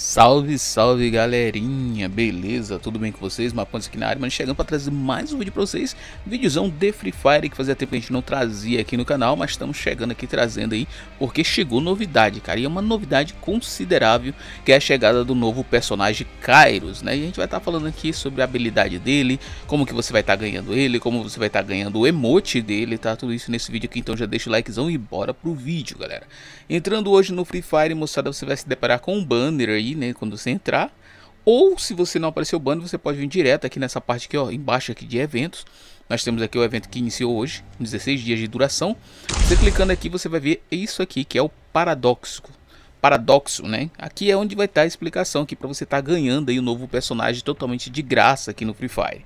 Salve, salve galerinha, beleza? Tudo bem com vocês? Mapões aqui na área, mas chegando para trazer mais um vídeo para vocês Vídeozão de Free Fire, que fazia tempo que a gente não trazia aqui no canal Mas estamos chegando aqui, trazendo aí, porque chegou novidade, cara E é uma novidade considerável, que é a chegada do novo personagem Kairos, né? E a gente vai estar tá falando aqui sobre a habilidade dele Como que você vai estar tá ganhando ele, como você vai estar tá ganhando o emote dele, tá? Tudo isso nesse vídeo aqui, então já deixa o likezão e bora pro vídeo, galera Entrando hoje no Free Fire, moçada, você vai se deparar com um banner aí né, quando você entrar. Ou se você não apareceu o banner, você pode vir direto aqui nessa parte aqui, ó, embaixo aqui de eventos. Nós temos aqui o evento que iniciou hoje, 16 dias de duração. Você clicando aqui, você vai ver isso aqui, que é o paradoxo. Paradoxo, né? Aqui é onde vai estar a explicação aqui para você estar tá ganhando aí o um novo personagem totalmente de graça aqui no Free Fire.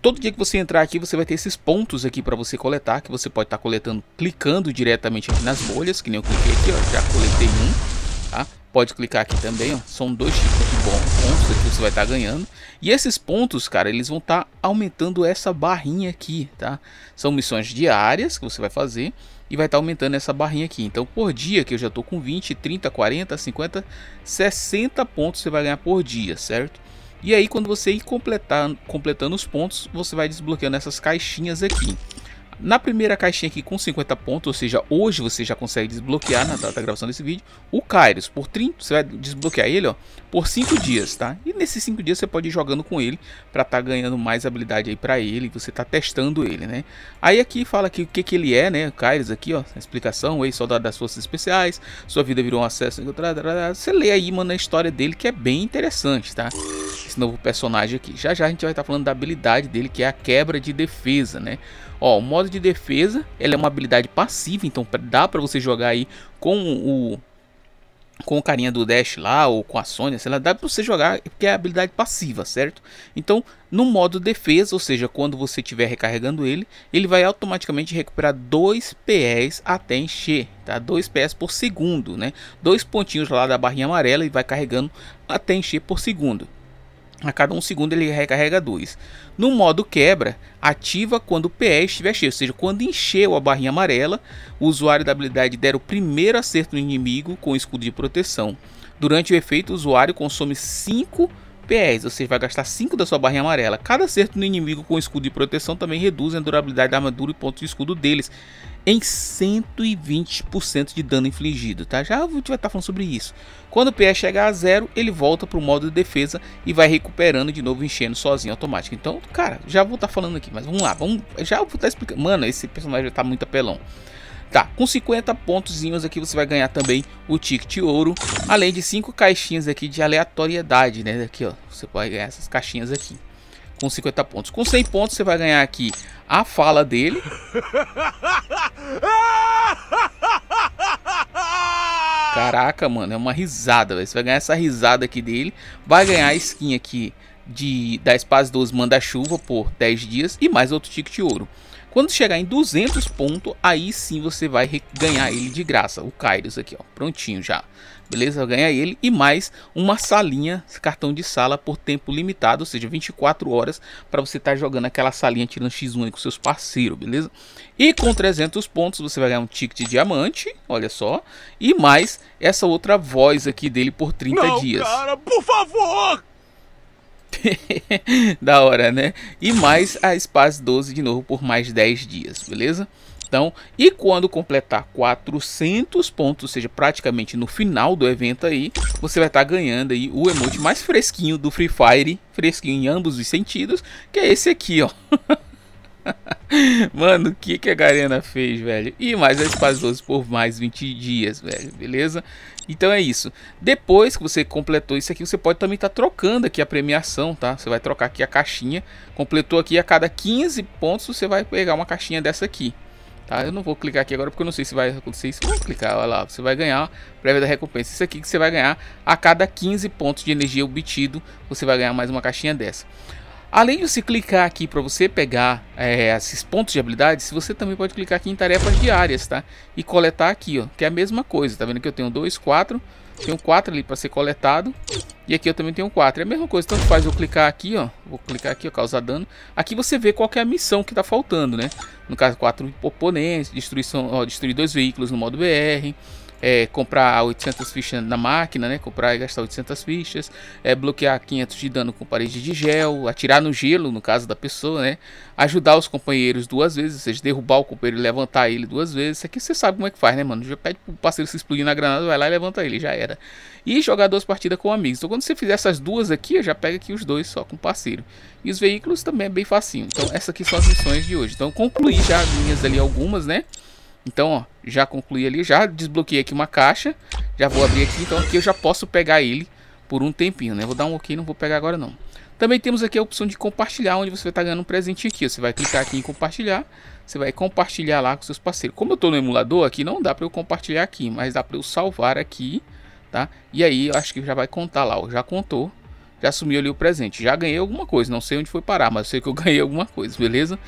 Todo dia que você entrar aqui, você vai ter esses pontos aqui para você coletar, que você pode estar tá coletando clicando diretamente aqui nas bolhas, que nem eu cliquei aqui, ó, já coletei um tá? Pode clicar aqui também, ó. são dois tipos de pontos que você vai estar tá ganhando. E esses pontos, cara, eles vão estar tá aumentando essa barrinha aqui, tá? São missões diárias que você vai fazer e vai estar tá aumentando essa barrinha aqui. Então, por dia, que eu já estou com 20, 30, 40, 50, 60 pontos você vai ganhar por dia, certo? E aí, quando você ir completar, completando os pontos, você vai desbloqueando essas caixinhas aqui. Na primeira caixinha aqui com 50 pontos, ou seja, hoje você já consegue desbloquear na né, data tá, da tá gravação desse vídeo o Kairos por 30, você vai desbloquear ele, ó, por 5 dias, tá? E nesses 5 dias você pode ir jogando com ele para estar tá ganhando mais habilidade aí para ele, você tá testando ele, né? Aí aqui fala que o que que ele é, né? O Kairos aqui, ó, explicação, ex-soldado das forças especiais, sua vida virou um acesso, você lê aí, mano, a história dele que é bem interessante, tá? esse novo personagem aqui. Já já a gente vai estar tá falando da habilidade dele, que é a quebra de defesa, né? Ó, o modo de defesa, ele é uma habilidade passiva, então dá para você jogar aí com o com o carinha do Dash lá, ou com a Sônia, sei lá, dá pra você jogar, é porque é habilidade passiva, certo? Então, no modo defesa, ou seja, quando você estiver recarregando ele, ele vai automaticamente recuperar 2 PS até encher, tá? 2 PS por segundo, né? Dois pontinhos lá da barrinha amarela e vai carregando até encher por segundo. A cada um segundo ele recarrega dois. No modo quebra, ativa quando o PE estiver cheio, ou seja, quando encheu a barrinha amarela, o usuário da habilidade der o primeiro acerto no inimigo com escudo de proteção. Durante o efeito, o usuário consome 5 PEs, ou seja, vai gastar 5 da sua barrinha amarela. Cada acerto no inimigo com escudo de proteção também reduz a durabilidade da armadura e pontos de escudo deles em 120% de dano infligido, tá? Já a gente vai estar tá falando sobre isso. Quando o PS chegar a zero, ele volta para o modo de defesa e vai recuperando de novo, enchendo sozinho automático. Então, cara, já vou estar tá falando aqui, mas vamos lá, vamos, já vou estar tá explicando. Mano, esse personagem tá muito apelão. Tá, com 50 pontos aqui você vai ganhar também o ticket ouro, além de 5 caixinhas aqui de aleatoriedade, né? Aqui, ó, você pode ganhar essas caixinhas aqui com 50 pontos. Com 100 pontos, você vai ganhar aqui a fala dele. Caraca, mano, é uma risada, Você vai ganhar essa risada aqui dele. Vai ganhar a skin aqui de, da Espaço 12 Manda-Chuva por 10 dias e mais outro ticket de ouro. Quando chegar em 200 pontos, aí sim você vai ganhar ele de graça, o Kairos aqui, ó, prontinho já. Beleza? Ganha ele e mais uma salinha, cartão de sala por tempo limitado, ou seja, 24 horas para você estar tá jogando aquela salinha tirando X1 com seus parceiros, beleza? E com 300 pontos você vai ganhar um ticket de diamante, olha só, e mais essa outra voz aqui dele por 30 Não, dias. cara, por favor, da hora, né? E mais a Space 12 de novo por mais 10 dias, beleza? Então, e quando completar 400 pontos, ou seja, praticamente no final do evento aí, você vai estar tá ganhando aí o emote mais fresquinho do Free Fire, fresquinho em ambos os sentidos, que é esse aqui, ó. Mano, o que, que a Garena fez, velho? E mais Espaço 12 por mais 20 dias, velho, beleza? Então é isso. Depois que você completou isso aqui, você pode também estar tá trocando aqui a premiação, tá? Você vai trocar aqui a caixinha. Completou aqui a cada 15 pontos, você vai pegar uma caixinha dessa aqui. Tá? Eu não vou clicar aqui agora porque eu não sei se vai acontecer isso. Vou clicar, olha lá. Você vai ganhar prévia da recompensa. Isso aqui que você vai ganhar a cada 15 pontos de energia obtido, você vai ganhar mais uma caixinha dessa. Além de você clicar aqui para você pegar é, esses pontos de habilidades, você também pode clicar aqui em tarefas diárias, tá? E coletar aqui, ó, que é a mesma coisa, tá vendo que eu tenho 2, 4, tenho 4 ali para ser coletado, e aqui eu também tenho 4, é a mesma coisa, tanto faz eu clicar aqui, ó, vou clicar aqui, ó, causar dano, aqui você vê qual é a missão que tá faltando, né? No caso, 4 oponentes, destruição, ó, destruir dois veículos no modo BR, é, comprar 800 fichas na máquina, né? Comprar e gastar 800 fichas, é, bloquear 500 de dano com parede de gel, atirar no gelo, no caso da pessoa, né? Ajudar os companheiros duas vezes, ou seja, derrubar o companheiro e levantar ele duas vezes. Isso aqui você sabe como é que faz, né, mano? Já pede pro parceiro se explodir na granada, vai lá e levanta ele, já era. E jogar duas partidas com amigos. Então quando você fizer essas duas aqui, já pega aqui os dois só com parceiro. E os veículos também é bem facinho. Então essas aqui são as missões de hoje. Então concluí já as minhas ali algumas, né? Então, ó, já concluí ali, já desbloqueei aqui uma caixa. Já vou abrir aqui, então aqui eu já posso pegar ele por um tempinho, né? Vou dar um ok, não vou pegar agora não. Também temos aqui a opção de compartilhar, onde você vai tá estar ganhando um presentinho aqui. Você vai clicar aqui em compartilhar, você vai compartilhar lá com seus parceiros. Como eu estou no emulador aqui, não dá para eu compartilhar aqui, mas dá para eu salvar aqui, tá? E aí, eu acho que já vai contar lá, ó, já contou. Já sumiu ali o presente, já ganhei alguma coisa, não sei onde foi parar, mas sei que eu ganhei alguma coisa, beleza?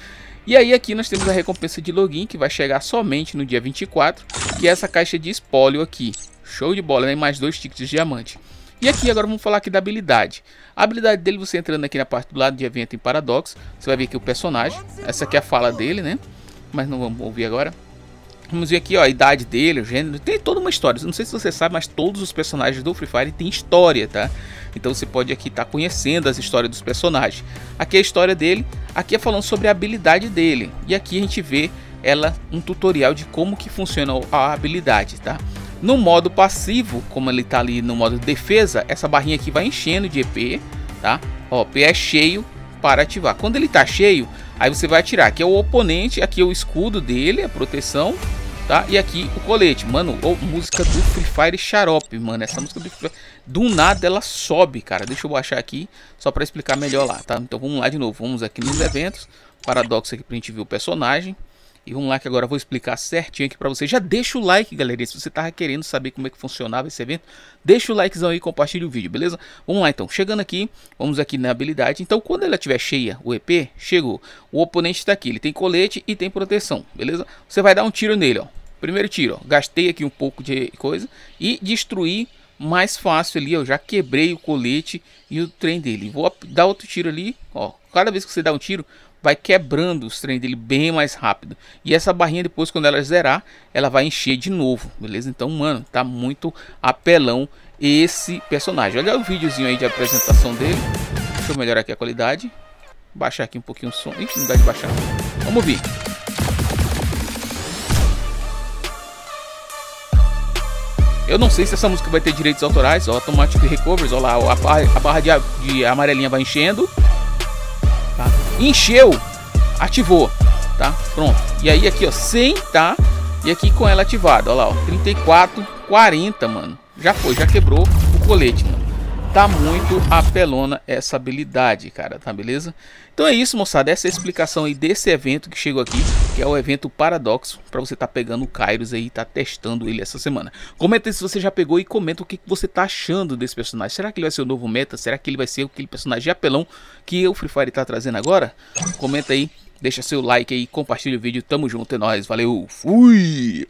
E aí aqui nós temos a recompensa de login que vai chegar somente no dia 24, que é essa caixa de espólio aqui. Show de bola, né? Mais dois tickets de diamante. E aqui agora vamos falar aqui da habilidade. A habilidade dele, você entrando aqui na parte do lado de evento em paradoxo, você vai ver aqui o personagem. Essa aqui é a fala dele, né? Mas não vamos ouvir agora. Vamos ver aqui ó, a idade dele, o gênero, tem toda uma história. Não sei se você sabe, mas todos os personagens do Free Fire têm história, tá? Então você pode aqui estar tá conhecendo as histórias dos personagens. Aqui é a história dele, Aqui é falando sobre a habilidade dele. E aqui a gente vê ela um tutorial de como que funciona a habilidade, tá? No modo passivo, como ele tá ali no modo defesa, essa barrinha aqui vai enchendo de EP, tá? Ó, P é cheio para ativar. Quando ele tá cheio, aí você vai atirar. Aqui é o oponente, aqui é o escudo dele, a proteção tá? E aqui o colete, mano, ou música do Free Fire Xarope, mano, essa música do Free Fire, do nada ela sobe, cara, deixa eu baixar aqui, só pra explicar melhor lá, tá? Então vamos lá de novo, vamos aqui nos eventos, paradoxo aqui pra gente ver o personagem, e vamos lá que agora eu vou explicar certinho aqui para você Já deixa o like, galerinha, se você tava querendo saber como é que funcionava esse evento, deixa o likezão aí e compartilha o vídeo, beleza? Vamos lá então, chegando aqui, vamos aqui na habilidade. Então quando ela estiver cheia, o EP, chegou. O oponente está aqui, ele tem colete e tem proteção, beleza? Você vai dar um tiro nele, ó. Primeiro tiro, ó. gastei aqui um pouco de coisa e destruí mais fácil ali, ó, já quebrei o colete e o trem dele. Vou dar outro tiro ali, ó. Cada vez que você dá um tiro, vai quebrando os trem dele bem mais rápido. E essa barrinha depois, quando ela zerar, ela vai encher de novo, beleza? Então, mano, tá muito apelão esse personagem. Olha o videozinho aí de apresentação dele. Deixa eu melhorar aqui a qualidade. Baixar aqui um pouquinho o som. Ih, não dá de baixar. Vamos ver. Eu não sei se essa música vai ter direitos autorais, ó, Automatic Recovers, ó lá, a barra, a barra de, de amarelinha vai enchendo encheu, ativou, tá? Pronto. E aí aqui, ó, 100, tá? E aqui com ela ativada, ó lá, ó, 34, 40, mano. Já foi, já quebrou o colete, mano. Tá muito apelona essa habilidade, cara, tá beleza? Então é isso, moçada, essa é a explicação aí desse evento que chegou aqui, que é o evento Paradoxo, para você tá pegando o Kairos aí e tá testando ele essa semana. Comenta aí se você já pegou e comenta o que, que você tá achando desse personagem. Será que ele vai ser o novo meta? Será que ele vai ser aquele personagem apelão que o Free Fire tá trazendo agora? Comenta aí, deixa seu like aí, compartilha o vídeo, tamo junto, é nóis, valeu, fui!